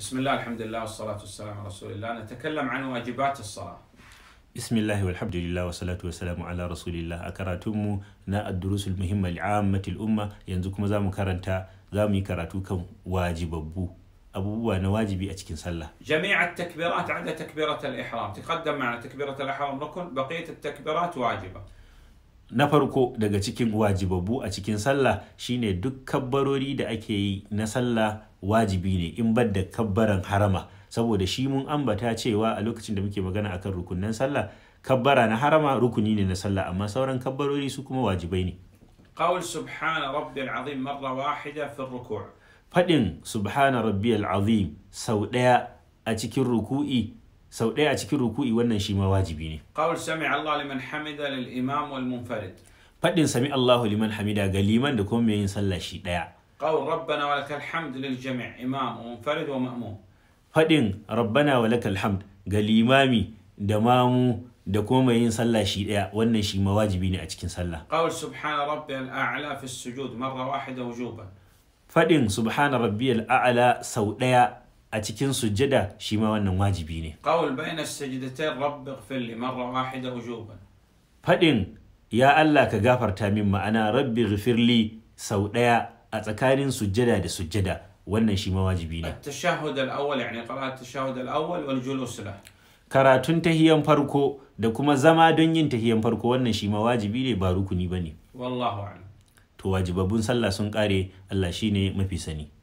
بسم الله الحمد لله والصلاة والسلام على رسول الله نتكلم عن واجبات الصلاة بسم الله والحمد لله والصلاة والسلام على رسول الله أكراتم نا الدروس المهمة لعامة الأمة ينزكم زام كرنتا زام كراتوكم واجب أبو أبو أنا واجبي أتكن صلى جميع التكبيرات عدا تكبيرة الإحرام تقدم معنا تكبيرة الإحرام ركن بقية التكبيرات واجبة na farko daga cikin wajibabu a cikin sallah shine duk kabbarori da ake yi na sallah wajibi ne in bar da kabbaran harama saboda shi mun ambata cewa a lokacin da muke magana akan rukunin sallah kabbara na harama rukuni ne na sallah amma sauran kabbarori su kuma wajibai ne قول سبحان ربي العظيم مرة واحدة في الركوع فدن azim sau a cikin ruku'i sau ɗaya a cikin ruku'i wannan shi ma wajibi ne qawl sami Allah liman hamida lil imam wal munfarid Faɗin sami Allahu liman hamida ga liman da kuma mai yin sallah shi ɗaya qawl rabbana wa lakal hamd lil jami' imam wa munfarid wa ma'mum Faɗin rabbana wa lakal hamd ga limami da mamu da kuma mai yin sallah shi ɗaya wannan shi ma wajibi ne a cikin sallah qawl subhana rabbiyal a'la fi sujud marra wahida wujuban Faɗin subhana rabbiyal a'la sau ɗaya a cikin sujjada shi ma wannan wajibi ne qawl marra wahida wujuban ya Allah ka gafarta min ma'ana rabbi ighfir sau ɗaya a tsakanin sujjada da sujjada wannan shi ma wajibi ne al-awwal yani qira'at al-awwal wal julus karatun tahiyan farko da kuma zama don yin tahiyan farko wannan shi ma wajibi ne ba rukuni bane wallahu a'lam to wajibabun sallah sun kare Allah shine mafi sani